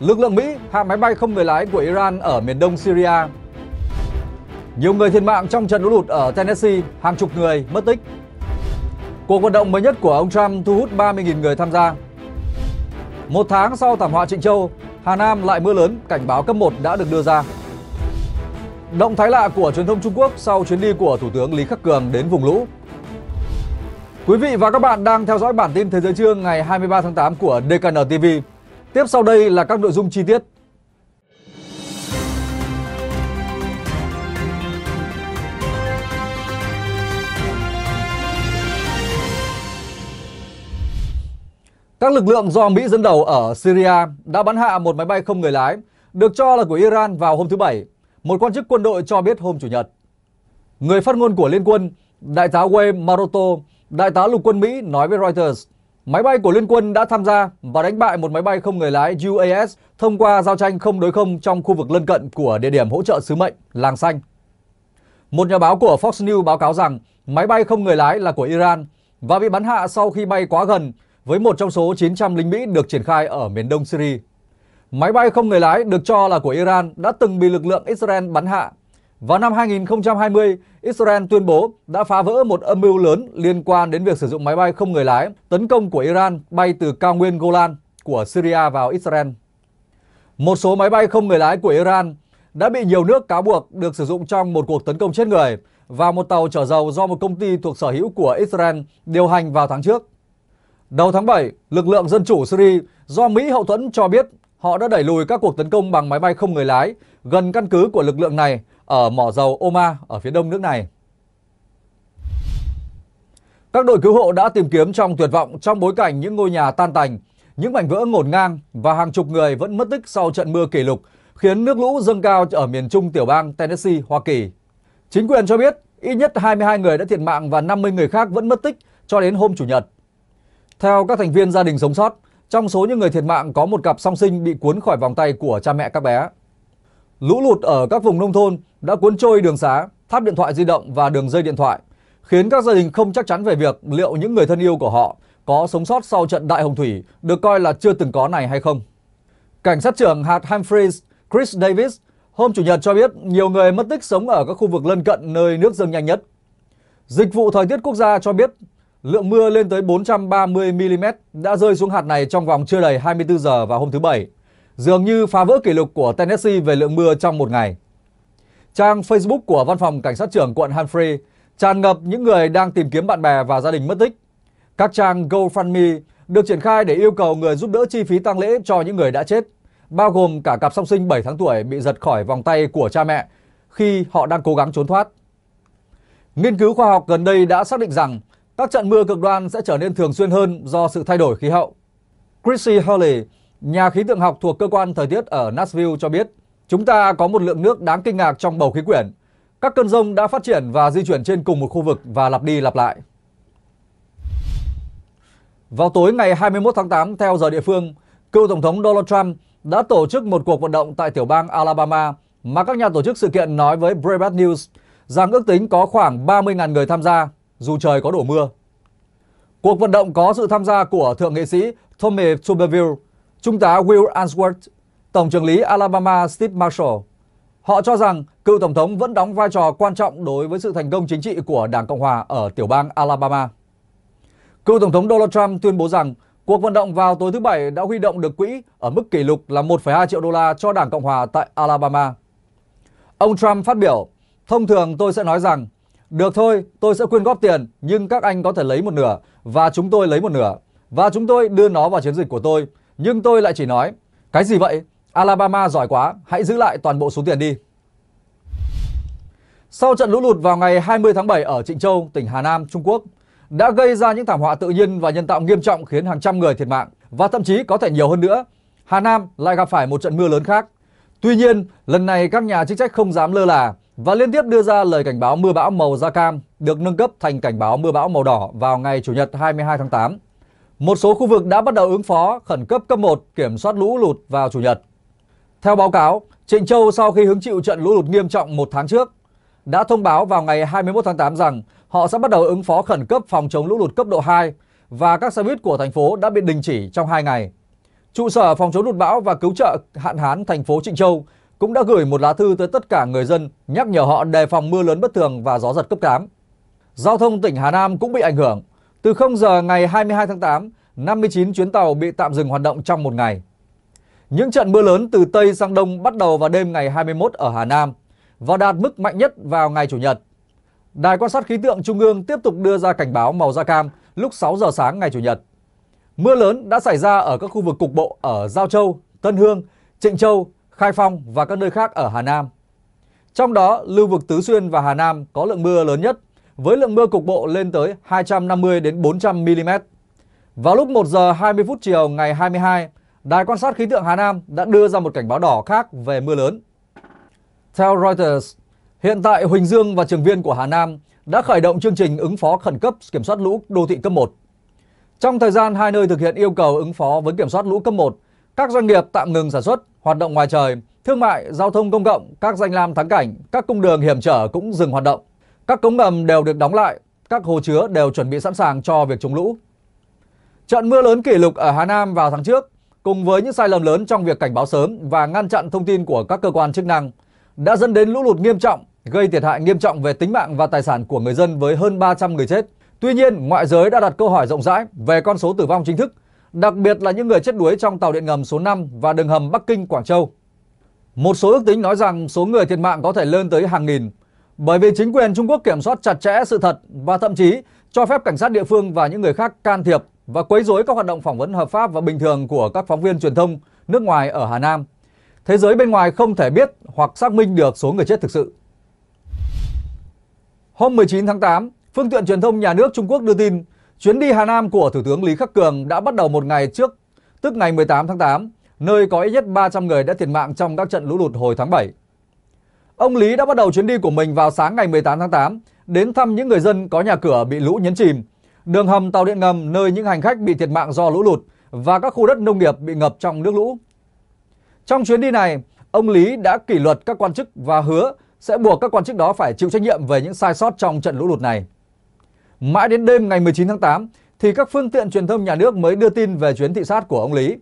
Lực lượng Mỹ hạ máy bay không người lái của Iran ở miền đông Syria. Nhiều người thiệt mạng trong trận lũ lụt ở Tennessee, hàng chục người mất tích. Cuộc vận động mới nhất của ông Trump thu hút 30.000 người tham gia. Một tháng sau thảm họa Trịnh Châu, Hà Nam lại mưa lớn, cảnh báo cấp 1 đã được đưa ra. Động thái lạ của truyền thông Trung Quốc sau chuyến đi của Thủ tướng Lý Khắc Cường đến vùng lũ. Quý vị và các bạn đang theo dõi bản tin Thế giới trưa ngày 23 tháng 8 của DKN TV. Tiếp sau đây là các nội dung chi tiết. Các lực lượng do Mỹ dẫn đầu ở Syria đã bắn hạ một máy bay không người lái, được cho là của Iran vào hôm thứ Bảy, một quan chức quân đội cho biết hôm Chủ nhật. Người phát ngôn của Liên quân, Đại tá Wayne Maroto, Đại tá Lục quân Mỹ nói với Reuters – Máy bay của Liên quân đã tham gia và đánh bại một máy bay không người lái UAS thông qua giao tranh không đối không trong khu vực lân cận của địa điểm hỗ trợ sứ mệnh Làng Xanh. Một nhà báo của Fox News báo cáo rằng máy bay không người lái là của Iran và bị bắn hạ sau khi bay quá gần với một trong số 900 lính Mỹ được triển khai ở miền đông Syria. Máy bay không người lái được cho là của Iran đã từng bị lực lượng Israel bắn hạ. Vào năm 2020, Israel tuyên bố đã phá vỡ một âm mưu lớn liên quan đến việc sử dụng máy bay không người lái tấn công của Iran bay từ cao nguyên Golan của Syria vào Israel. Một số máy bay không người lái của Iran đã bị nhiều nước cáo buộc được sử dụng trong một cuộc tấn công chết người vào một tàu chở dầu do một công ty thuộc sở hữu của Israel điều hành vào tháng trước. Đầu tháng 7, lực lượng dân chủ Syria do Mỹ hậu thuẫn cho biết họ đã đẩy lùi các cuộc tấn công bằng máy bay không người lái gần căn cứ của lực lượng này ở mỏ dầu Oma ở phía đông nước này. Các đội cứu hộ đã tìm kiếm trong tuyệt vọng trong bối cảnh những ngôi nhà tan tành, những mảnh vỡ ngổn ngang và hàng chục người vẫn mất tích sau trận mưa kỷ lục khiến nước lũ dâng cao ở miền trung tiểu bang Tennessee, Hoa Kỳ. Chính quyền cho biết ít nhất 22 người đã thiệt mạng và 50 người khác vẫn mất tích cho đến hôm Chủ nhật. Theo các thành viên gia đình sống sót, trong số những người thiệt mạng có một cặp song sinh bị cuốn khỏi vòng tay của cha mẹ các bé. Lũ lụt ở các vùng nông thôn đã cuốn trôi đường xá, tháp điện thoại di động và đường dây điện thoại, khiến các gia đình không chắc chắn về việc liệu những người thân yêu của họ có sống sót sau trận đại hồng thủy được coi là chưa từng có này hay không. Cảnh sát trưởng hạt Humphreys Chris Davis hôm Chủ nhật cho biết nhiều người mất tích sống ở các khu vực lân cận nơi nước dâng nhanh nhất. Dịch vụ thời tiết quốc gia cho biết lượng mưa lên tới 430mm đã rơi xuống hạt này trong vòng chưa đầy 24 giờ vào hôm thứ Bảy, dường như phá vỡ kỷ lục của Tennessee về lượng mưa trong một ngày. Trang Facebook của Văn phòng Cảnh sát trưởng quận Humphrey tràn ngập những người đang tìm kiếm bạn bè và gia đình mất tích. Các trang GoFundMe được triển khai để yêu cầu người giúp đỡ chi phí tang lễ cho những người đã chết, bao gồm cả cặp song sinh 7 tháng tuổi bị giật khỏi vòng tay của cha mẹ khi họ đang cố gắng trốn thoát. Nghiên cứu khoa học gần đây đã xác định rằng các trận mưa cực đoan sẽ trở nên thường xuyên hơn do sự thay đổi khí hậu. Chrissy Hurley, Nhà khí tượng học thuộc cơ quan thời tiết ở Nashville cho biết, chúng ta có một lượng nước đáng kinh ngạc trong bầu khí quyển. Các cơn rông đã phát triển và di chuyển trên cùng một khu vực và lặp đi lặp lại. Vào tối ngày 21 tháng 8 theo giờ địa phương, cựu Tổng thống Donald Trump đã tổ chức một cuộc vận động tại tiểu bang Alabama mà các nhà tổ chức sự kiện nói với Breitbart News rằng ước tính có khoảng 30.000 người tham gia, dù trời có đổ mưa. Cuộc vận động có sự tham gia của Thượng nghị sĩ Tommy Tuberville, Trung tá Will Answorth, Tổng trưởng lý Alabama Steve Marshall. Họ cho rằng cựu Tổng thống vẫn đóng vai trò quan trọng đối với sự thành công chính trị của Đảng Cộng Hòa ở tiểu bang Alabama. Cựu Tổng thống Donald Trump tuyên bố rằng cuộc vận động vào tối thứ Bảy đã huy động được quỹ ở mức kỷ lục là 1,2 triệu đô la cho Đảng Cộng Hòa tại Alabama. Ông Trump phát biểu, thông thường tôi sẽ nói rằng, được thôi, tôi sẽ quyên góp tiền, nhưng các anh có thể lấy một nửa, và chúng tôi lấy một nửa, và chúng tôi đưa nó vào chiến dịch của tôi, nhưng tôi lại chỉ nói, cái gì vậy? Alabama giỏi quá, hãy giữ lại toàn bộ số tiền đi. Sau trận lũ lụt vào ngày 20 tháng 7 ở Trịnh Châu, tỉnh Hà Nam, Trung Quốc, đã gây ra những thảm họa tự nhiên và nhân tạo nghiêm trọng khiến hàng trăm người thiệt mạng và thậm chí có thể nhiều hơn nữa. Hà Nam lại gặp phải một trận mưa lớn khác. Tuy nhiên, lần này các nhà chức trách không dám lơ là và liên tiếp đưa ra lời cảnh báo mưa bão màu da cam được nâng cấp thành cảnh báo mưa bão màu đỏ vào ngày Chủ nhật 22 tháng 8. Một số khu vực đã bắt đầu ứng phó khẩn cấp cấp 1 kiểm soát lũ lụt vào Chủ nhật. Theo báo cáo, Trịnh Châu sau khi hứng chịu trận lũ lụt nghiêm trọng một tháng trước, đã thông báo vào ngày 21 tháng 8 rằng họ sẽ bắt đầu ứng phó khẩn cấp phòng chống lũ lụt cấp độ 2 và các xe buýt của thành phố đã bị đình chỉ trong 2 ngày. Trụ sở phòng chống lụt bão và cứu trợ hạn hán thành phố Trịnh Châu cũng đã gửi một lá thư tới tất cả người dân nhắc nhở họ đề phòng mưa lớn bất thường và gió giật cấp 8. Giao thông tỉnh Hà Nam cũng bị ảnh hưởng từ 0 giờ ngày 22 tháng 8, 59 chuyến tàu bị tạm dừng hoạt động trong một ngày. Những trận mưa lớn từ Tây sang Đông bắt đầu vào đêm ngày 21 ở Hà Nam và đạt mức mạnh nhất vào ngày Chủ nhật. Đài quan sát khí tượng Trung ương tiếp tục đưa ra cảnh báo màu da cam lúc 6 giờ sáng ngày Chủ nhật. Mưa lớn đã xảy ra ở các khu vực cục bộ ở Giao Châu, Tân Hương, Trịnh Châu, Khai Phong và các nơi khác ở Hà Nam. Trong đó, lưu vực Tứ Xuyên và Hà Nam có lượng mưa lớn nhất với lượng mưa cục bộ lên tới 250 đến 400 mm. Vào lúc 1 giờ 20 phút chiều ngày 22, Đài quan sát khí tượng Hà Nam đã đưa ra một cảnh báo đỏ khác về mưa lớn. Theo Reuters, hiện tại Huỳnh Dương và trường viên của Hà Nam đã khởi động chương trình ứng phó khẩn cấp kiểm soát lũ đô thị cấp 1. Trong thời gian hai nơi thực hiện yêu cầu ứng phó với kiểm soát lũ cấp 1, các doanh nghiệp tạm ngừng sản xuất, hoạt động ngoài trời, thương mại, giao thông công cộng, các danh lam thắng cảnh, các cung đường hiểm trở cũng dừng hoạt động. Các cống ngầm đều được đóng lại, các hồ chứa đều chuẩn bị sẵn sàng cho việc chống lũ. Trận mưa lớn kỷ lục ở Hà Nam vào tháng trước, cùng với những sai lầm lớn trong việc cảnh báo sớm và ngăn chặn thông tin của các cơ quan chức năng, đã dẫn đến lũ lụt nghiêm trọng, gây thiệt hại nghiêm trọng về tính mạng và tài sản của người dân với hơn 300 người chết. Tuy nhiên, ngoại giới đã đặt câu hỏi rộng rãi về con số tử vong chính thức, đặc biệt là những người chết đuối trong tàu điện ngầm số 5 và đường hầm Bắc Kinh Quảng Châu. Một số ước tính nói rằng số người thiệt mạng có thể lên tới hàng nghìn, bởi vì chính quyền Trung Quốc kiểm soát chặt chẽ sự thật và thậm chí cho phép cảnh sát địa phương và những người khác can thiệp và quấy rối các hoạt động phỏng vấn hợp pháp và bình thường của các phóng viên truyền thông nước ngoài ở Hà Nam. Thế giới bên ngoài không thể biết hoặc xác minh được số người chết thực sự. Hôm 19 tháng 8, phương tiện truyền thông nhà nước Trung Quốc đưa tin chuyến đi Hà Nam của Thủ tướng Lý Khắc Cường đã bắt đầu một ngày trước, tức ngày 18 tháng 8, nơi có ít nhất 300 người đã thiệt mạng trong các trận lũ lụt hồi tháng 7. Ông Lý đã bắt đầu chuyến đi của mình vào sáng ngày 18 tháng 8 đến thăm những người dân có nhà cửa bị lũ nhấn chìm, đường hầm tàu điện ngầm nơi những hành khách bị thiệt mạng do lũ lụt và các khu đất nông nghiệp bị ngập trong nước lũ. Trong chuyến đi này, ông Lý đã kỷ luật các quan chức và hứa sẽ buộc các quan chức đó phải chịu trách nhiệm về những sai sót trong trận lũ lụt này. Mãi đến đêm ngày 19 tháng 8 thì các phương tiện truyền thông nhà nước mới đưa tin về chuyến thị sát của ông Lý.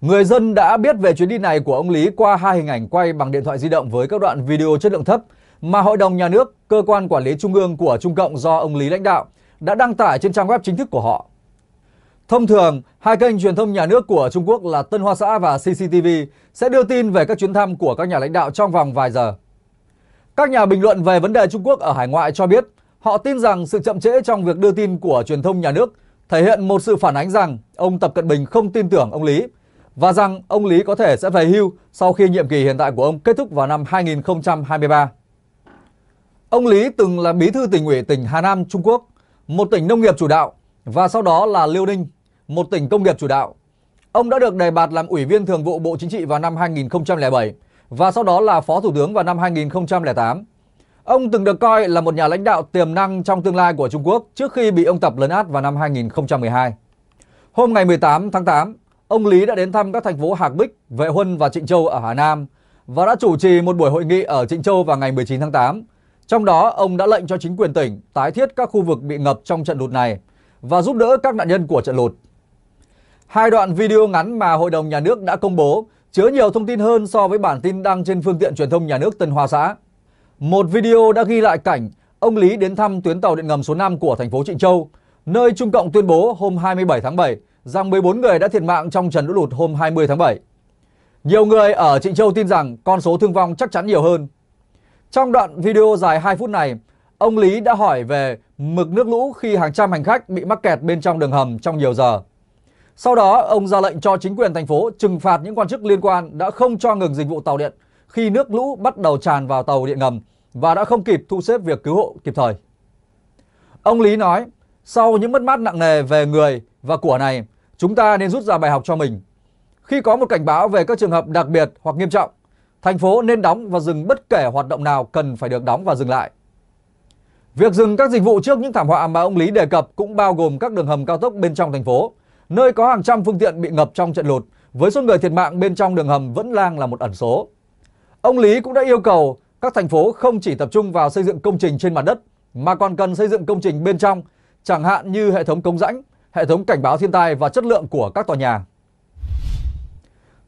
Người dân đã biết về chuyến đi này của ông Lý qua hai hình ảnh quay bằng điện thoại di động với các đoạn video chất lượng thấp mà Hội đồng Nhà nước, cơ quan quản lý trung ương của Trung Cộng do ông Lý lãnh đạo, đã đăng tải trên trang web chính thức của họ. Thông thường, hai kênh truyền thông nhà nước của Trung Quốc là Tân Hoa Xã và CCTV sẽ đưa tin về các chuyến thăm của các nhà lãnh đạo trong vòng vài giờ. Các nhà bình luận về vấn đề Trung Quốc ở hải ngoại cho biết, họ tin rằng sự chậm trễ trong việc đưa tin của truyền thông nhà nước thể hiện một sự phản ánh rằng ông Tập Cận Bình không tin tưởng ông Lý – và rằng ông Lý có thể sẽ về hưu sau khi nhiệm kỳ hiện tại của ông kết thúc vào năm 2023. Ông Lý từng là bí thư tỉnh ủy tỉnh Hà Nam, Trung Quốc, một tỉnh nông nghiệp chủ đạo và sau đó là Liêu Ninh, một tỉnh công nghiệp chủ đạo. Ông đã được đề bạt làm ủy viên thường vụ Bộ Chính trị vào năm 2007 và sau đó là phó thủ tướng vào năm 2008. Ông từng được coi là một nhà lãnh đạo tiềm năng trong tương lai của Trung Quốc trước khi bị ông Tập lấn át vào năm 2012. Hôm ngày 18 tháng 8, ông Lý đã đến thăm các thành phố Hạc Bích, Vệ Huân và Trịnh Châu ở Hà Nam và đã chủ trì một buổi hội nghị ở Trịnh Châu vào ngày 19 tháng 8. Trong đó, ông đã lệnh cho chính quyền tỉnh tái thiết các khu vực bị ngập trong trận lụt này và giúp đỡ các nạn nhân của trận lụt. Hai đoạn video ngắn mà Hội đồng Nhà nước đã công bố chứa nhiều thông tin hơn so với bản tin đăng trên phương tiện truyền thông nhà nước Tân Hoa Xã. Một video đã ghi lại cảnh ông Lý đến thăm tuyến tàu điện ngầm số 5 của thành phố Trịnh Châu, nơi Trung Cộng tuyên bố hôm 27 tháng 7 rằng 14 người đã thiệt mạng trong trận lũ lụt hôm 20 tháng 7. Nhiều người ở Trịnh Châu tin rằng con số thương vong chắc chắn nhiều hơn. Trong đoạn video dài 2 phút này, ông Lý đã hỏi về mực nước lũ khi hàng trăm hành khách bị mắc kẹt bên trong đường hầm trong nhiều giờ. Sau đó, ông ra lệnh cho chính quyền thành phố trừng phạt những quan chức liên quan đã không cho ngừng dịch vụ tàu điện khi nước lũ bắt đầu tràn vào tàu điện ngầm và đã không kịp thu xếp việc cứu hộ kịp thời. Ông Lý nói, sau những mất mát nặng nề về người và của này, chúng ta nên rút ra bài học cho mình. Khi có một cảnh báo về các trường hợp đặc biệt hoặc nghiêm trọng, thành phố nên đóng và dừng bất kể hoạt động nào cần phải được đóng và dừng lại. Việc dừng các dịch vụ trước những thảm họa mà ông Lý đề cập cũng bao gồm các đường hầm cao tốc bên trong thành phố, nơi có hàng trăm phương tiện bị ngập trong trận lụt, với số người thiệt mạng bên trong đường hầm vẫn đang là một ẩn số. Ông Lý cũng đã yêu cầu các thành phố không chỉ tập trung vào xây dựng công trình trên mặt đất mà còn cần xây dựng công trình bên trong, chẳng hạn như hệ thống cống rãnh, hệ thống cảnh báo thiên tai và chất lượng của các tòa nhà.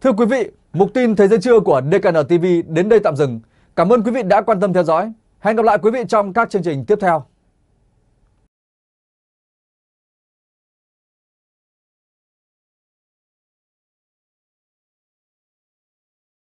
Thưa quý vị, mục tin Thế giới trưa của DKN TV đến đây tạm dừng. Cảm ơn quý vị đã quan tâm theo dõi. Hẹn gặp lại quý vị trong các chương trình tiếp theo.